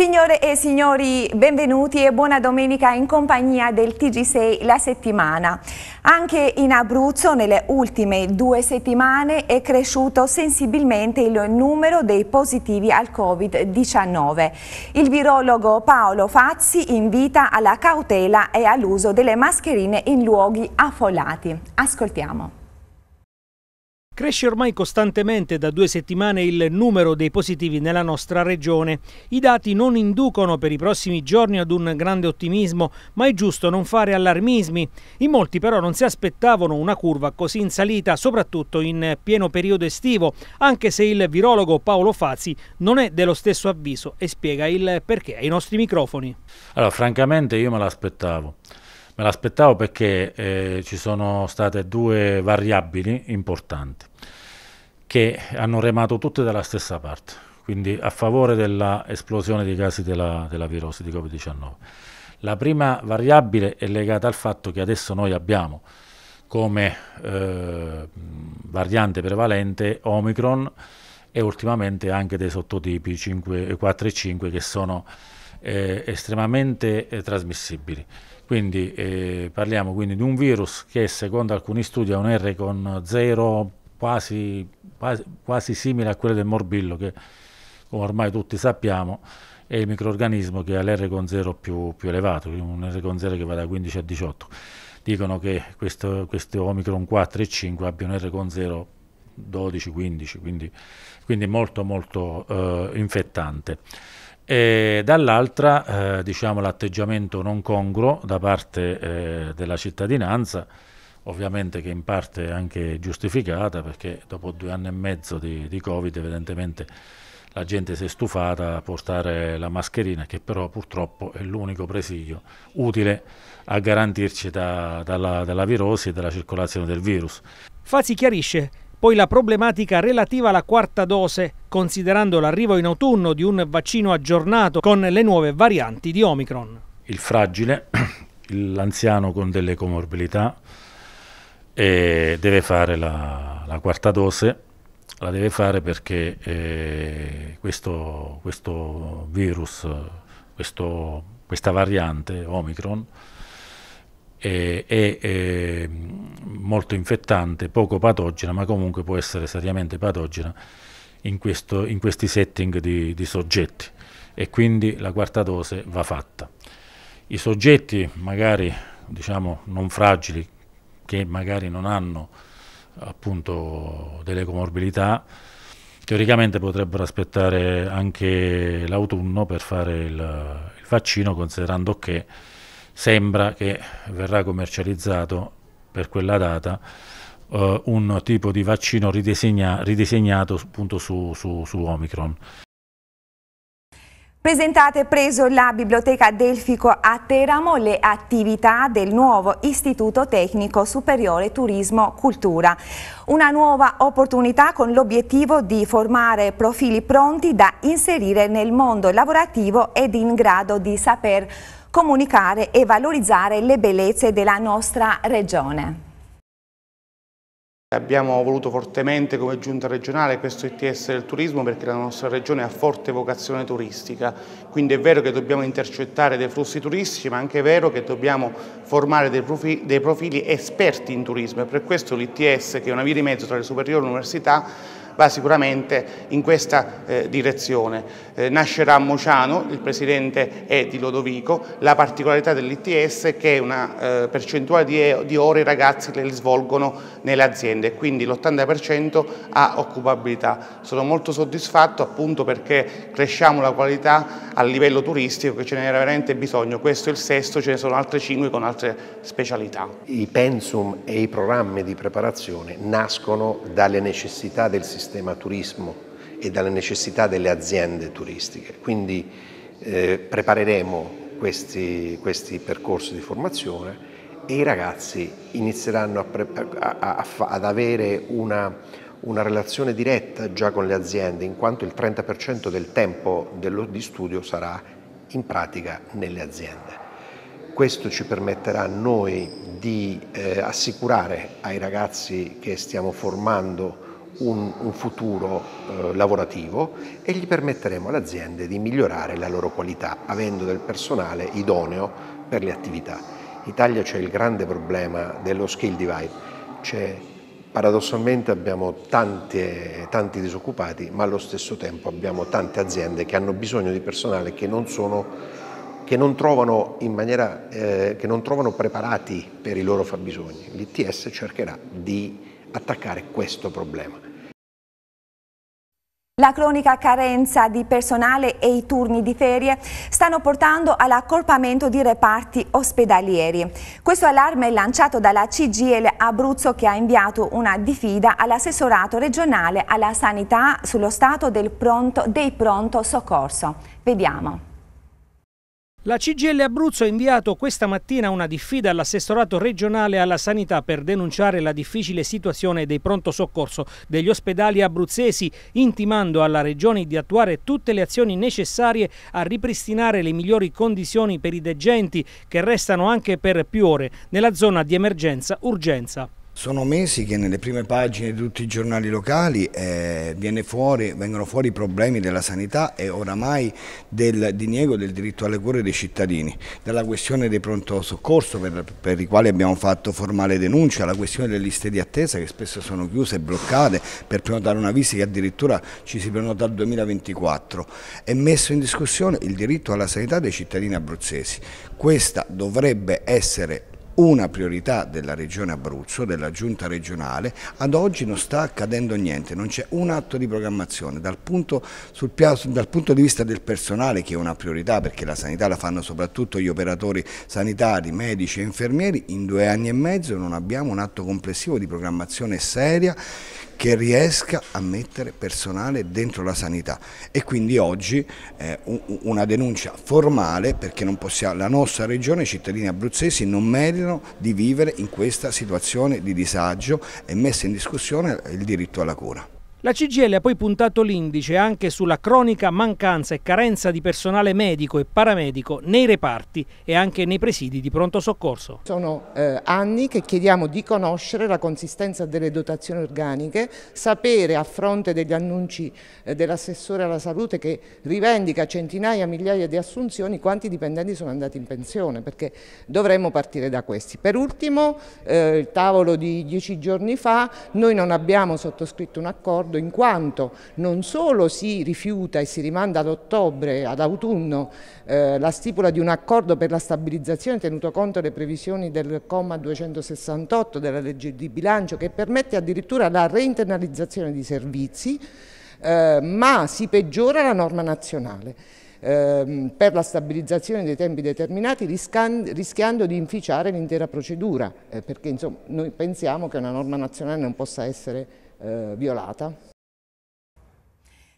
Signore e signori, benvenuti e buona domenica in compagnia del TG6 La Settimana. Anche in Abruzzo nelle ultime due settimane è cresciuto sensibilmente il numero dei positivi al Covid-19. Il virologo Paolo Fazzi invita alla cautela e all'uso delle mascherine in luoghi affollati. Ascoltiamo. Cresce ormai costantemente da due settimane il numero dei positivi nella nostra regione. I dati non inducono per i prossimi giorni ad un grande ottimismo, ma è giusto non fare allarmismi. In molti però non si aspettavano una curva così in salita, soprattutto in pieno periodo estivo, anche se il virologo Paolo Fazzi non è dello stesso avviso e spiega il perché ai nostri microfoni. Allora, francamente io me l'aspettavo. Me l'aspettavo perché eh, ci sono state due variabili importanti che hanno remato tutte dalla stessa parte, quindi a favore dell'esplosione dei casi della, della virosi di Covid-19. La prima variabile è legata al fatto che adesso noi abbiamo come eh, variante prevalente Omicron e ultimamente anche dei sottotipi 5, 4 e 5 che sono eh, estremamente eh, trasmissibili. Quindi eh, parliamo quindi di un virus che secondo alcuni studi ha un R con 0 quasi, quasi, quasi simile a quello del morbillo che come ormai tutti sappiamo è il microorganismo che ha l'R con 0 più, più, elevato, un R con 0 che va da 15 a 18. Dicono che questo, questo Omicron 4 e 5 abbia un R con 0 12-15, quindi, quindi molto molto eh, infettante e dall'altra eh, diciamo, l'atteggiamento non congruo da parte eh, della cittadinanza, ovviamente che in parte è anche giustificata perché dopo due anni e mezzo di, di Covid evidentemente la gente si è stufata a portare la mascherina che però purtroppo è l'unico presidio utile a garantirci da, dalla, dalla virosi e dalla circolazione del virus. Fazi chiarisce poi la problematica relativa alla quarta dose, considerando l'arrivo in autunno di un vaccino aggiornato con le nuove varianti di Omicron. Il fragile, l'anziano con delle comorbilità, deve fare la, la, quarta dose, la deve fare perché eh, questo, questo, virus, questo, questa variante Omicron, è, è molto infettante, poco patogena, ma comunque può essere seriamente patogena in, questo, in questi setting di, di soggetti e quindi la quarta dose va fatta. I soggetti magari diciamo non fragili che magari non hanno appunto delle comorbilità teoricamente potrebbero aspettare anche l'autunno per fare il, il vaccino considerando che sembra che verrà commercializzato per quella data eh, un tipo di vaccino ridisegna, ridisegnato appunto su, su, su Omicron. Presentate preso la Biblioteca Delfico a Teramo le attività del nuovo Istituto Tecnico Superiore Turismo Cultura. Una nuova opportunità con l'obiettivo di formare profili pronti da inserire nel mondo lavorativo ed in grado di saper comunicare e valorizzare le bellezze della nostra regione. Abbiamo voluto fortemente come giunta regionale questo ITS del turismo perché la nostra regione ha forte vocazione turistica, quindi è vero che dobbiamo intercettare dei flussi turistici ma anche è vero che dobbiamo formare dei profili, dei profili esperti in turismo e per questo l'ITS che è una via di mezzo tra le superiori università va sicuramente in questa eh, direzione. Eh, nascerà a Mociano, il presidente è di Lodovico, la particolarità dell'ITS è che una eh, percentuale di, eh, di, ore i ragazzi le svolgono nelle aziende, quindi l'80% ha occupabilità. Sono molto soddisfatto appunto perché cresciamo la qualità a livello turistico che ce n'era veramente bisogno, questo è il sesto, ce ne sono altre cinque con altre specialità. I pensum e i programmi di preparazione nascono dalle necessità del sistema sistema turismo e dalle necessità delle aziende turistiche. Quindi eh, prepareremo questi, questi, percorsi di formazione e i ragazzi inizieranno a, a, a, ad avere una, una, relazione diretta già con le aziende, in quanto il 30% del tempo dello, di studio sarà in pratica nelle aziende. Questo ci permetterà a noi di eh, assicurare ai ragazzi che stiamo formando un, un futuro eh, lavorativo e gli permetteremo alle aziende di migliorare la loro qualità, avendo del personale idoneo per le attività. In Italia c'è il grande problema dello skill divide, c'è paradossalmente abbiamo tante, tanti disoccupati, ma allo stesso tempo abbiamo tante aziende che hanno bisogno di personale che non, sono, che non, trovano, maniera, eh, che non trovano, preparati per i loro fabbisogni. L'ITS cercherà di attaccare questo problema. La cronica carenza di personale e i turni di ferie stanno portando all'accorpamento di reparti ospedalieri. Questo allarme è lanciato dalla CGL Abruzzo che ha inviato una diffida all'assessorato regionale alla sanità sullo stato pronto, dei pronto soccorso. Vediamo. La CGL Abruzzo ha inviato questa mattina una diffida all'assessorato regionale alla sanità per denunciare la difficile situazione dei pronto soccorso degli ospedali abruzzesi, intimando alla regione di attuare tutte le azioni necessarie a ripristinare le migliori condizioni per i degenti che restano anche per più ore nella zona di emergenza-urgenza. Sono mesi che nelle prime pagine di tutti i giornali locali eh, fuori, vengono fuori i problemi della sanità e oramai del diniego del diritto alle cure dei cittadini, dalla questione dei pronto soccorso per, per, i quali abbiamo fatto formale denuncia, alla questione delle liste di attesa che spesso sono chiuse e bloccate per prenotare una visita che addirittura ci si prenota al 2024. È messo in discussione il diritto alla sanità dei cittadini abruzzesi. Questa dovrebbe essere una priorità della regione Abruzzo, della giunta regionale, ad oggi non sta accadendo niente, non c'è un atto di programmazione. Dal punto, piasso, dal punto, di vista del personale che è una priorità perché la sanità la fanno soprattutto gli operatori sanitari, medici e infermieri, in due anni e mezzo non abbiamo un atto complessivo di programmazione seria che riesca a mettere personale dentro la sanità e quindi oggi eh, una denuncia formale perché possiamo, la nostra regione, i cittadini abruzzesi non meritano di vivere in questa situazione di disagio e messa in discussione il diritto alla cura. La CGL ha poi puntato l'indice anche sulla cronica mancanza e carenza di personale medico e paramedico nei reparti e anche nei presidi di pronto soccorso. Sono eh, anni che chiediamo di conoscere la consistenza delle dotazioni organiche, sapere a fronte degli annunci eh, dell'assessore alla salute che rivendica centinaia, migliaia di assunzioni, quanti dipendenti sono andati in pensione, perché dovremmo partire da questi. Per ultimo, eh, il tavolo di dieci giorni fa, noi non abbiamo sottoscritto un accordo d'accordo in quanto non solo si rifiuta e si rimanda ad ottobre, ad autunno, eh, la stipula di un accordo per la stabilizzazione tenuto conto delle previsioni del comma 268 della legge di bilancio che permette addirittura la reinternalizzazione di servizi, eh, ma si peggiora la norma nazionale ehm, per la stabilizzazione dei tempi determinati rischiando di inficiare l'intera procedura eh, perché insomma, noi pensiamo che una norma nazionale non possa essere eh, violata.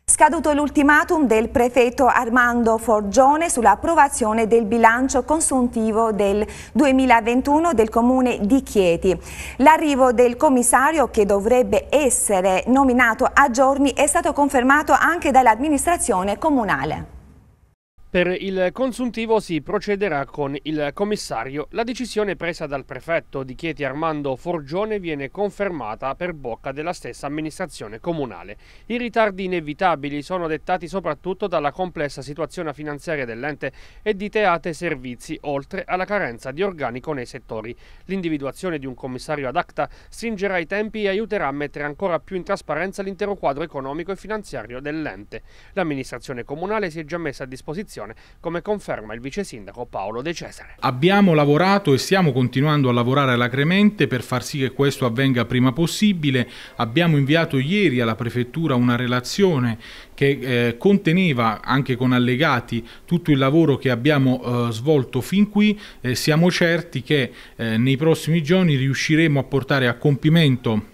Scaduto l'ultimatum del prefetto Armando Forgione sull'approvazione del bilancio consuntivo del 2021 del comune di Chieti. L'arrivo del commissario che dovrebbe essere nominato a giorni è stato confermato anche dall'amministrazione comunale. Per il consuntivo si procederà con il commissario. La decisione presa dal prefetto di Chieti Armando Forgione viene confermata per bocca della stessa amministrazione comunale. I ritardi inevitabili sono dettati soprattutto dalla complessa situazione finanziaria dell'ente e di teate servizi, oltre alla carenza di organico nei settori. L'individuazione di un commissario ad acta stringerà i tempi e aiuterà a mettere ancora più in trasparenza l'intero quadro economico e finanziario dell'ente. L'amministrazione comunale si è già messa a disposizione situazione, come conferma il vice sindaco Paolo De Cesare. Abbiamo lavorato e stiamo continuando a lavorare alacremente per far sì che questo avvenga prima possibile. Abbiamo inviato ieri alla prefettura una relazione che eh, conteneva anche con allegati tutto il lavoro che abbiamo eh, svolto fin qui. Eh, siamo certi che eh, nei prossimi giorni riusciremo a portare a compimento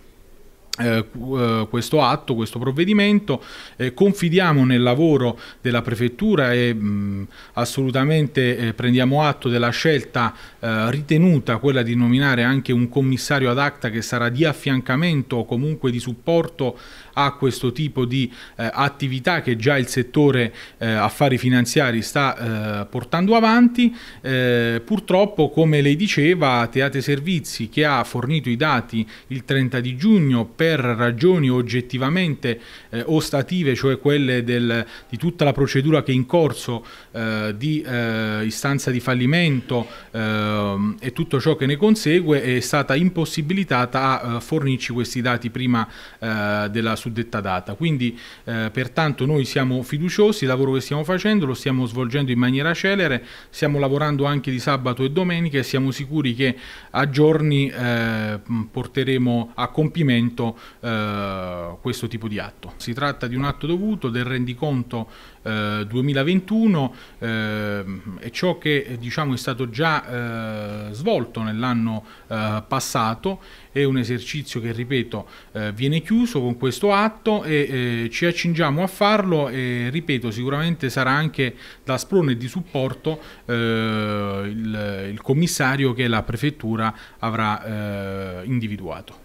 eh, eh, questo atto, questo provvedimento. Eh, confidiamo nel lavoro della Prefettura e mh, mm, assolutamente eh, prendiamo atto della scelta eh, ritenuta, quella di nominare anche un commissario ad acta che sarà di affiancamento o comunque di supporto a questo tipo di eh, attività che già il settore eh, affari finanziari sta eh, portando avanti. Eh, purtroppo, come lei diceva, Teate Servizi che ha fornito i dati il 30 di giugno per ragioni oggettivamente eh, ostative, cioè quelle del, di tutta la procedura che è in corso eh, di istanza di fallimento ehm, e tutto ciò che ne consegue, è stata impossibilitata a fornirci questi dati prima della sua suddetta data. Quindi eh, pertanto noi siamo fiduciosi, il lavoro che stiamo facendo lo stiamo svolgendo in maniera celere, stiamo lavorando anche di sabato e domenica e siamo sicuri che a giorni eh, porteremo a compimento eh, questo tipo di atto. Si tratta di un atto dovuto del rendiconto eh, 2021 eh, è ciò che eh, diciamo, è stato già eh, svolto nell'anno eh, passato, è un esercizio che ripeto eh, viene chiuso con questo atto e ci accingiamo a farlo e ripeto sicuramente sarà anche da sprone di supporto il, il, commissario che la prefettura avrà individuato.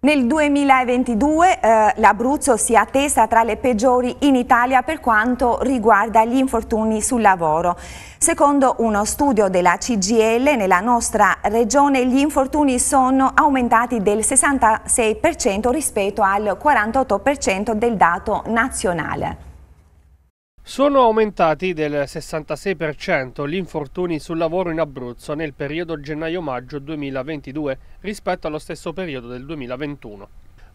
Nel 2022 eh, l'Abruzzo si è attesa tra le peggiori in Italia per quanto riguarda gli infortuni sul lavoro. Secondo uno studio della CGL, nella nostra regione gli infortuni sono aumentati del 66% rispetto al 48% del dato nazionale. Sono aumentati del 66% gli infortuni sul lavoro in Abruzzo nel periodo gennaio-maggio 2022 rispetto allo stesso periodo del 2021.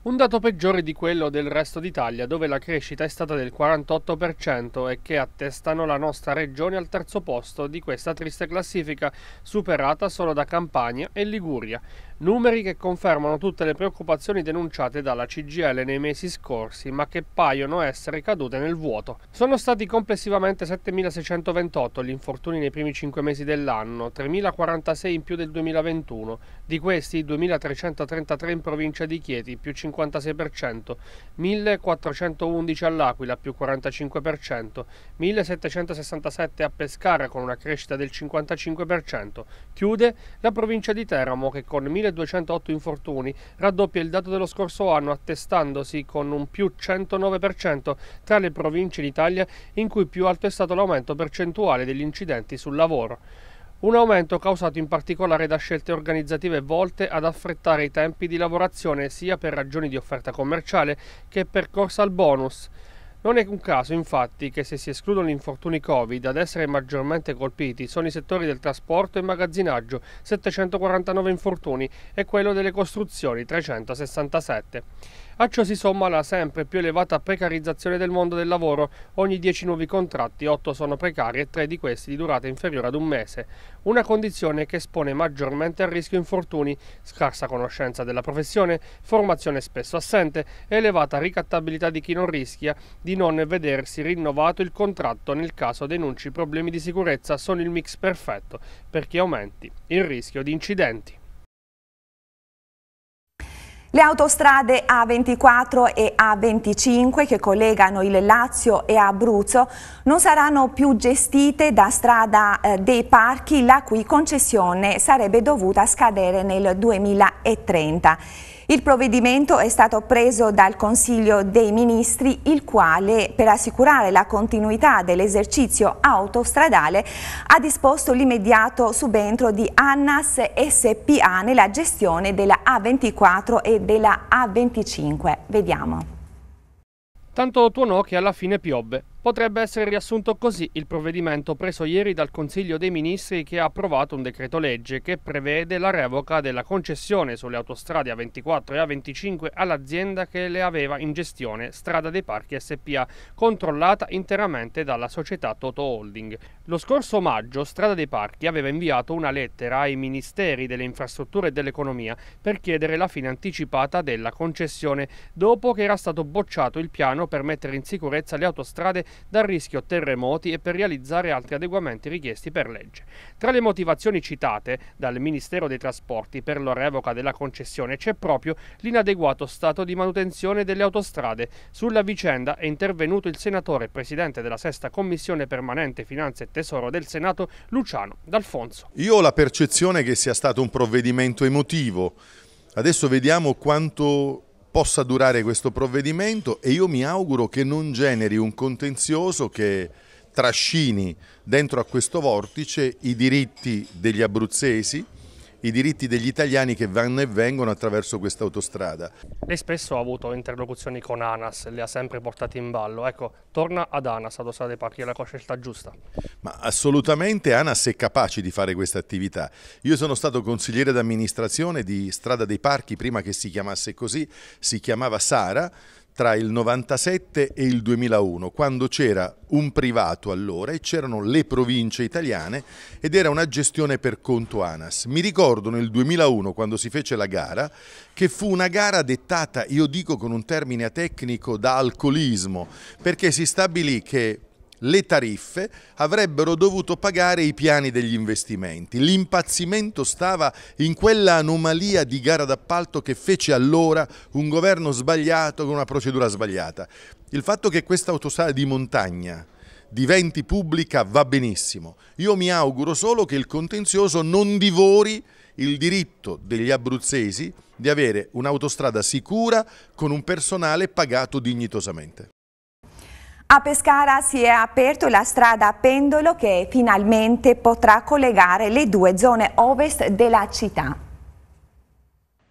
Un dato peggiore di quello del resto d'Italia, dove la crescita è stata del 48% e che attestano la nostra regione al terzo posto di questa triste classifica, superata solo da Campania e Liguria. Numeri che confermano tutte le preoccupazioni denunciate dalla CGL nei mesi scorsi, ma che paiono essere cadute nel vuoto. Sono stati complessivamente 7.628 gli infortuni nei primi 5 mesi dell'anno, 3.046 in più del 2021, di questi 2.333 in provincia di Chieti, più 50 56%, 1411 all'Aquila più 45%, 1767 a Pescara con una crescita del 55%. Chiude la provincia di Teramo che con 1208 infortuni raddoppia il dato dello scorso anno attestandosi con un più 109% tra le province d'Italia in cui più alto è stato l'aumento percentuale degli incidenti sul lavoro. Un aumento causato in particolare da scelte organizzative volte ad affrettare i tempi di lavorazione sia per ragioni di offerta commerciale che per corsa al bonus. Non è un caso, infatti, che se si escludono gli infortuni Covid, ad essere maggiormente colpiti sono i settori del trasporto e magazzinaggio, 749 infortuni, e quello delle costruzioni, 367. A ciò si somma la sempre più elevata precarizzazione del mondo del lavoro. Ogni 10 nuovi contratti, 8 sono precari e 3 di questi di durata inferiore ad un mese. Una condizione che espone maggiormente al rischio infortuni, scarsa conoscenza della professione, formazione spesso assente, elevata ricattabilità di chi non rischia di non vedersi rinnovato il contratto nel caso denunci problemi di sicurezza sono il mix perfetto perché aumenti il rischio di incidenti. Le autostrade A24 e A25 che collegano il Lazio e Abruzzo non saranno più gestite da strada eh, dei parchi la cui concessione sarebbe dovuta scadere nel 2030. Il provvedimento è stato preso dal Consiglio dei Ministri, il quale, per assicurare la continuità dell'esercizio autostradale, ha disposto l'immediato subentro di Annas SPA nella gestione della A24 e della A25. Vediamo. Tanto tuonò che alla fine piobbe. Potrebbe essere riassunto così il provvedimento preso ieri dal Consiglio dei Ministri che ha approvato un decreto legge che prevede la revoca della concessione sulle autostrade A24 e A25 all'azienda che le aveva in gestione Strada dei Parchi SPA, controllata interamente dalla società Toto Holding. Lo scorso maggio Strada dei Parchi aveva inviato una lettera ai Ministeri delle Infrastrutture e dell'Economia per chiedere la fine anticipata della concessione, dopo che era stato bocciato il piano per mettere in sicurezza le autostrade dal rischio terremoti e per realizzare altri adeguamenti richiesti per legge. Tra le motivazioni citate dal Ministero dei Trasporti per la revoca della concessione c'è proprio l'inadeguato stato di manutenzione delle autostrade. Sulla vicenda è intervenuto il senatore e presidente della Sesta Commissione Permanente Finanze e Tesoro del Senato, Luciano D'Alfonso. Io ho la percezione che sia stato un provvedimento emotivo. Adesso vediamo quanto possa durare questo provvedimento e io mi auguro che non generi un contenzioso che trascini dentro a questo vortice i diritti degli abruzzesi, i diritti degli italiani che vanno e vengono attraverso questa autostrada. Lei spesso ha avuto interlocuzioni con ANAS, le ha sempre portate in ballo. Ecco, torna ad ANAS, autostrada dei Parchi, è la scelta giusta? Ma assolutamente ANAS è capace di fare questa attività. Io sono stato consigliere d'amministrazione di Strada dei Parchi, prima che si chiamasse così, si chiamava Sara, tra il 97 e il 2001, quando c'era un privato allora e c'erano le province italiane ed era una gestione per conto ANAS. Mi ricordo nel 2001, quando si fece la gara, che fu una gara dettata, io dico con un termine tecnico, da alcolismo, perché si stabilì che le tariffe, avrebbero dovuto pagare i piani degli investimenti. L'impazzimento stava in quella anomalia di gara d'appalto che fece allora un governo sbagliato con una procedura sbagliata. Il fatto che questa autostrada di montagna diventi pubblica va benissimo. Io mi auguro solo che il contenzioso non divori il diritto degli abruzzesi di avere un'autostrada sicura con un personale pagato dignitosamente. A Pescara si è aperto la strada a Pendolo che finalmente potrà collegare le due zone ovest della città.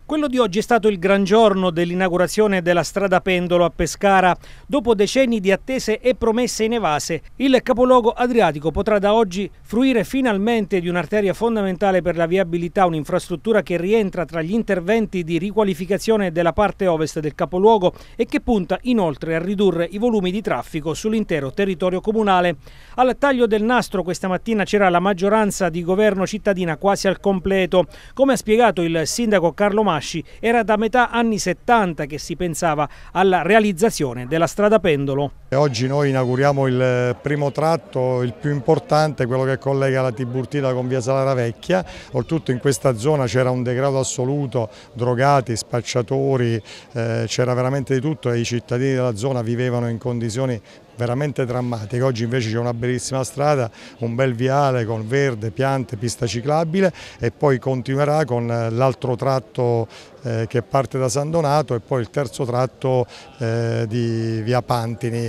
Quello di oggi è stato il gran giorno dell'inaugurazione della strada Pendolo a Pescara. Dopo decenni di attese e promesse inevase, il capoluogo adriatico potrà da oggi fruire finalmente di un'arteria fondamentale per la viabilità, un'infrastruttura che rientra tra gli interventi di riqualificazione della parte ovest del capoluogo e che punta inoltre a ridurre i volumi di traffico sull'intero territorio comunale. Al taglio del nastro questa mattina c'era la maggioranza di governo cittadina quasi al completo. Come ha spiegato il sindaco Carlo Mano, Tomasci era da metà anni 70 che si pensava alla realizzazione della strada pendolo. Oggi noi inauguriamo il eh, primo tratto, il più importante, quello che collega la Tiburtina con via Salara Vecchia. Oltretutto in questa zona c'era un degrado assoluto, drogati, spacciatori, eh, c'era veramente di tutto e i cittadini della zona vivevano in condizioni veramente drammatiche. Oggi invece c'è una bellissima strada, un bel viale con verde, piante, pista ciclabile e poi continuerà con eh, l'altro tratto eh, che parte da San Donato e poi il terzo tratto eh, di via Pantini.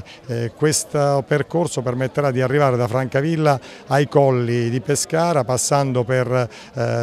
questo percorso permetterà di arrivare da Francavilla ai colli di Pescara passando per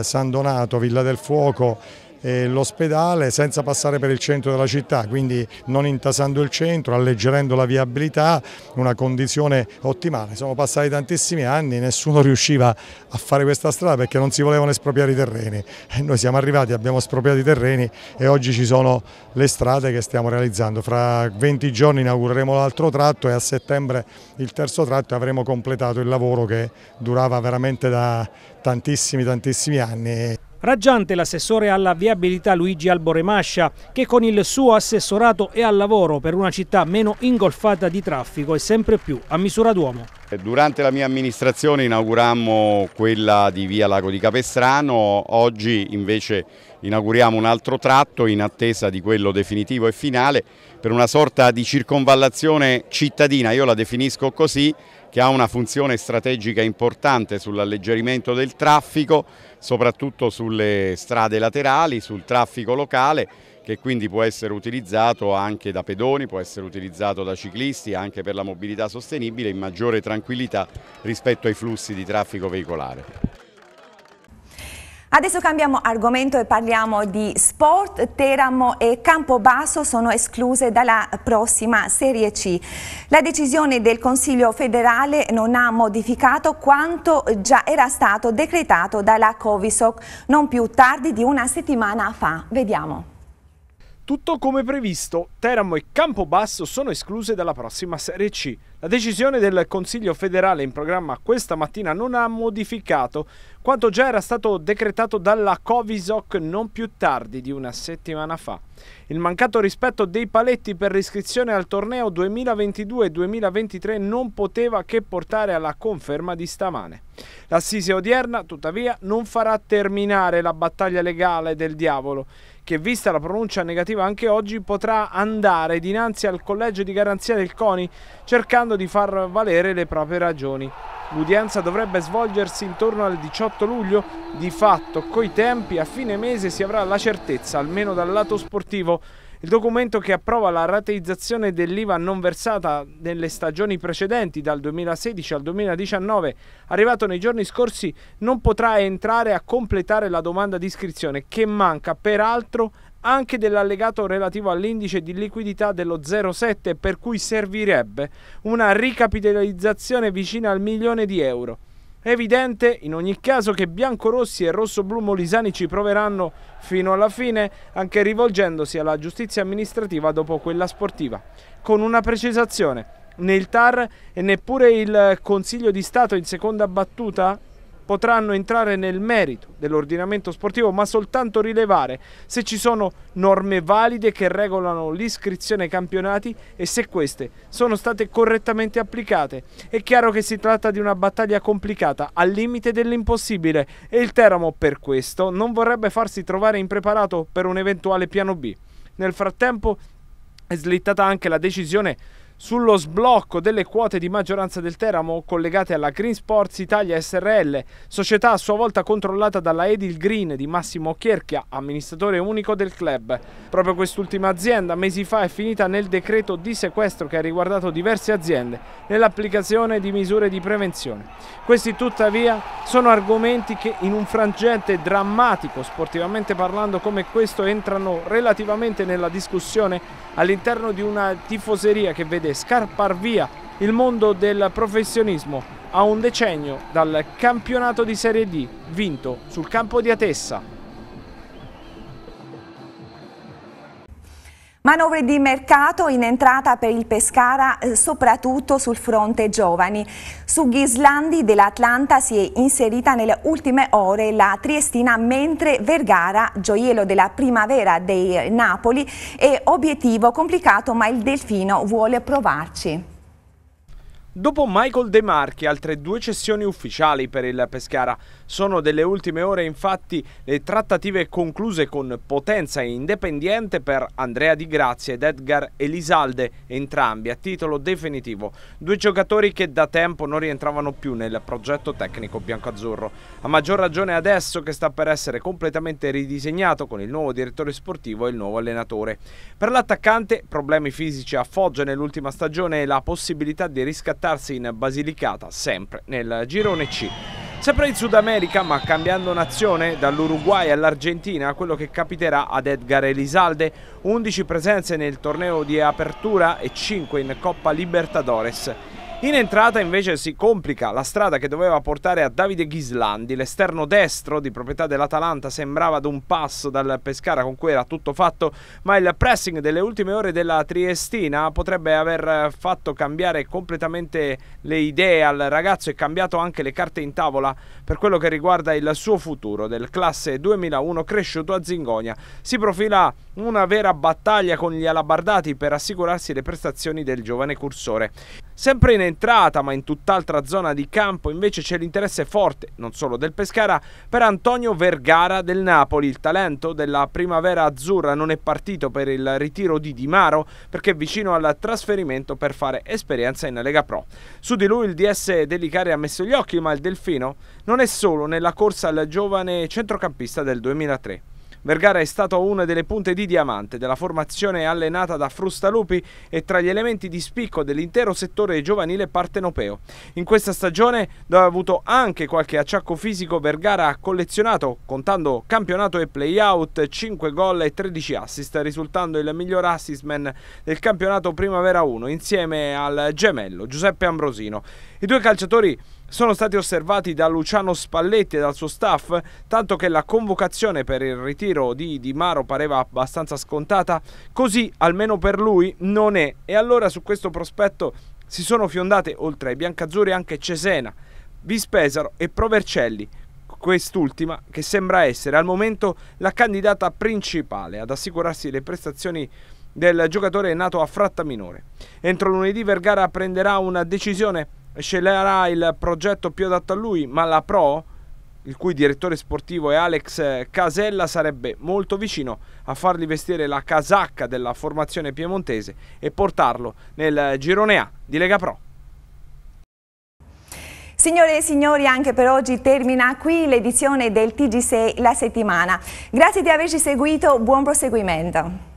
San Donato, Villa del Fuoco l'ospedale senza passare per il centro della città, quindi non intasando il centro, alleggerendo la viabilità, una condizione ottimale. Sono passati tantissimi anni, nessuno riusciva a fare questa strada perché non si volevano espropriare i terreni. E noi siamo arrivati, abbiamo espropriato i terreni e oggi ci sono le strade che stiamo realizzando. Fra 20 giorni inaugureremo l'altro tratto e a settembre il terzo tratto e avremo completato il lavoro che durava veramente da tantissimi tantissimi anni. Raggiante l'assessore alla viabilità Luigi Alboremascia, che con il suo assessorato è al lavoro per una città meno ingolfata di traffico e sempre più a misura d'uomo. Eh, durante la mia amministrazione inaugurammo quella di via Lago di Capestrano, oggi invece inauguriamo un altro tratto in attesa di quello definitivo e finale per una sorta di circonvallazione cittadina, io la definisco così, che ha una funzione strategica importante sull'alleggerimento del traffico soprattutto sulle strade laterali, sul traffico locale che quindi può essere utilizzato anche da pedoni, può essere utilizzato da ciclisti, anche per la mobilità sostenibile in maggiore tranquillità rispetto ai flussi di traffico veicolare. Adesso cambiamo argomento e parliamo di sport. Teramo e Campobasso sono escluse dalla prossima Serie C. La decisione del Consiglio federale non ha modificato quanto già era stato decretato dalla Covisoc non più tardi di una settimana fa. Vediamo. Tutto come previsto, Teramo e Campobasso sono escluse dalla prossima Serie C. La decisione del Consiglio federale in programma questa mattina non ha modificato quanto già era stato decretato dalla Covisoc non più tardi di una settimana fa. Il mancato rispetto dei paletti per l'iscrizione al torneo 2022-2023 non poteva che portare alla conferma di stamane. L'assise odierna, tuttavia, non farà terminare la battaglia legale del diavolo che vista la pronuncia negativa anche oggi potrà andare dinanzi al collegio di garanzia del CONI cercando di far valere le proprie ragioni. L'udienza dovrebbe svolgersi intorno al 18 luglio, di fatto coi tempi a fine mese si avrà la certezza, almeno dal lato sportivo, il documento che approva la rateizzazione dell'IVA non versata nelle stagioni precedenti dal 2016 al 2019, arrivato nei giorni scorsi, non potrà entrare a completare la domanda di iscrizione che manca peraltro anche dell'allegato relativo all'indice di liquidità dello 0,7 per cui servirebbe una ricapitalizzazione vicina al milione di euro. È evidente in ogni caso che biancorossi e rossoblu molisani ci proveranno fino alla fine, anche rivolgendosi alla giustizia amministrativa dopo quella sportiva. Con una precisazione, né il TAR e neppure il Consiglio di Stato in seconda battuta potranno entrare nel merito dell'ordinamento sportivo, ma soltanto rilevare se ci sono norme valide che regolano l'iscrizione ai campionati e se queste sono state correttamente applicate. È chiaro che si tratta di una battaglia complicata, al limite dell'impossibile, e il Teramo per questo non vorrebbe farsi trovare impreparato per un eventuale piano B. Nel frattempo è slittata anche la decisione sullo sblocco delle quote di maggioranza del Teramo collegate alla Green Sports Italia SRL, società a sua volta controllata dalla Edil Green di Massimo Chierchia, amministratore unico del club. Proprio quest'ultima azienda mesi fa è finita nel decreto di sequestro che ha riguardato diverse aziende nell'applicazione di misure di prevenzione. Questi tuttavia sono argomenti che in un frangente drammatico sportivamente parlando come questo entrano relativamente nella discussione all'interno di una tifoseria che vede deve scarpar via il mondo del professionismo a un decennio dal campionato di Serie D vinto sul campo di Atessa. Manovre di mercato in entrata per il Pescara eh, soprattutto sul fronte giovani. Su Ghislandi dell'Atlanta si è inserita nelle ultime ore la Triestina mentre Vergara, gioiello della primavera dei Napoli, è obiettivo complicato ma il Delfino vuole provarci. Dopo Michael De Marchi, altre due cessioni ufficiali per il Pescara. Sono delle ultime ore infatti le trattative concluse con Potenza e Independiente per Andrea Di Grazia ed Edgar Elisalde, entrambi a titolo definitivo. Due giocatori che da tempo non rientravano più nel progetto tecnico biancoazzurro. A maggior ragione adesso che sta per essere completamente ridisegnato con il nuovo direttore sportivo e il nuovo allenatore. Per l'attaccante problemi fisici a Foggia nell'ultima stagione e la possibilità di riscattare riadattarsi in Basilicata, sempre nel girone C. Sempre in Sud America, ma cambiando nazione, dall'Uruguay all'Argentina, quello che capiterà ad Edgar Elisalde, 11 presenze nel torneo di apertura e 5 in Coppa Libertadores. In entrata invece si complica la strada che doveva portare a Davide Ghislandi, l'esterno destro di proprietà dell'Atalanta sembrava ad un passo dal Pescara con cui era tutto fatto, ma il pressing delle ultime ore della Triestina potrebbe aver fatto cambiare completamente le idee al ragazzo e cambiato anche le carte in tavola per quello che riguarda il suo futuro del classe 2001 cresciuto a Zingonia. Si profila una vera battaglia con gli alabardati per assicurarsi le prestazioni del giovane cursore. Sempre in entrata, ma in tutt'altra zona di campo, invece c'è l'interesse forte, non solo del Pescara, per Antonio Vergara del Napoli. Il talento della primavera azzurra non è partito per il ritiro di Di Maro, perché è vicino al trasferimento per fare esperienza in Lega Pro. Su di lui il DS Delicari ha messo gli occhi, ma il Delfino non è solo nella corsa al giovane centrocampista del 2003. Vergara è stato una delle punte di diamante della formazione allenata da Frustalupi e tra gli elementi di spicco dell'intero settore giovanile partenopeo. In questa stagione, dove ha avuto anche qualche acciacco fisico, Vergara ha collezionato, contando campionato e playout, 5 gol e 13 assist, risultando il miglior assistman del campionato Primavera 1 insieme al gemello Giuseppe Ambrosino. I due calciatori sono stati osservati da Luciano Spalletti e dal suo staff, tanto che la convocazione per il ritiro di Di Maro pareva abbastanza scontata, così almeno per lui non è. E allora su questo prospetto si sono fiondate oltre ai biancazzurri anche Cesena, Vispesaro e Provercelli, quest'ultima che sembra essere al momento la candidata principale ad assicurarsi le prestazioni del giocatore nato a Fratta Minore. Entro lunedì Vergara prenderà una decisione sceglierà il progetto più adatto a lui, ma la Pro, il cui direttore sportivo è Alex Casella, sarebbe molto vicino a fargli vestire la casacca della formazione piemontese e portarlo nel girone A di Lega Pro. Signore e signori, anche per oggi termina qui l'edizione del TG6 La Settimana. Grazie di averci seguito, buon proseguimento.